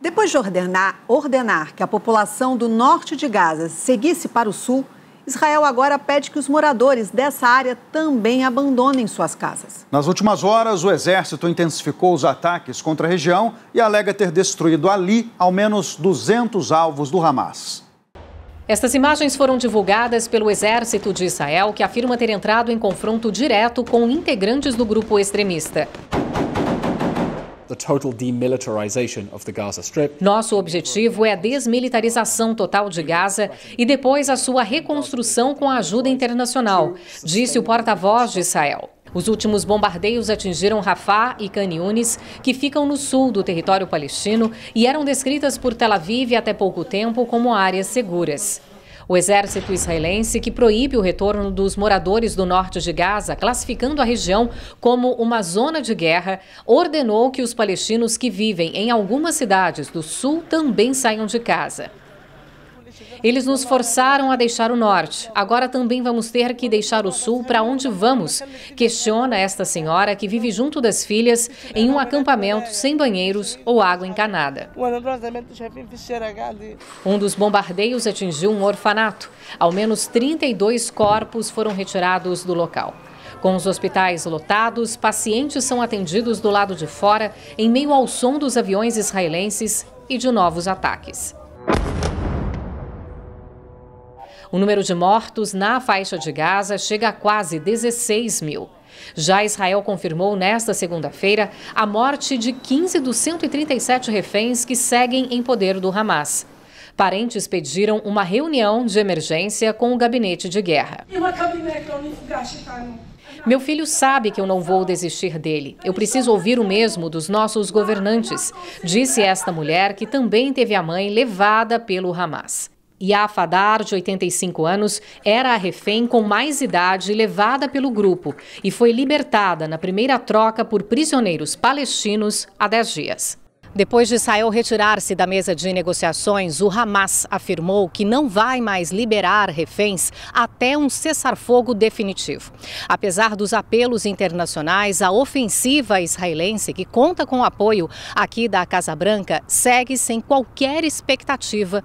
Depois de ordenar, ordenar que a população do norte de Gaza seguisse para o sul, Israel agora pede que os moradores dessa área também abandonem suas casas. Nas últimas horas, o exército intensificou os ataques contra a região e alega ter destruído ali ao menos 200 alvos do Hamas. Estas imagens foram divulgadas pelo Exército de Israel, que afirma ter entrado em confronto direto com integrantes do grupo extremista. Nosso objetivo é a desmilitarização total de Gaza e depois a sua reconstrução com a ajuda internacional, disse o porta-voz de Israel. Os últimos bombardeios atingiram Rafah e Caniones, que ficam no sul do território palestino e eram descritas por Tel Aviv até pouco tempo como áreas seguras. O exército israelense que proíbe o retorno dos moradores do norte de Gaza, classificando a região como uma zona de guerra, ordenou que os palestinos que vivem em algumas cidades do sul também saiam de casa. Eles nos forçaram a deixar o norte. Agora também vamos ter que deixar o sul para onde vamos? Questiona esta senhora que vive junto das filhas em um acampamento sem banheiros ou água encanada. Um dos bombardeios atingiu um orfanato. Ao menos 32 corpos foram retirados do local. Com os hospitais lotados, pacientes são atendidos do lado de fora, em meio ao som dos aviões israelenses e de novos ataques. O número de mortos na faixa de Gaza chega a quase 16 mil. Já Israel confirmou nesta segunda-feira a morte de 15 dos 137 reféns que seguem em poder do Hamas. Parentes pediram uma reunião de emergência com o gabinete de guerra. Meu filho sabe que eu não vou desistir dele. Eu preciso ouvir o mesmo dos nossos governantes, disse esta mulher que também teve a mãe levada pelo Hamas. Dar, de 85 anos, era a refém com mais idade levada pelo grupo e foi libertada na primeira troca por prisioneiros palestinos há 10 dias. Depois de Israel retirar-se da mesa de negociações, o Hamas afirmou que não vai mais liberar reféns até um cessar-fogo definitivo. Apesar dos apelos internacionais, a ofensiva israelense, que conta com apoio aqui da Casa Branca, segue sem qualquer expectativa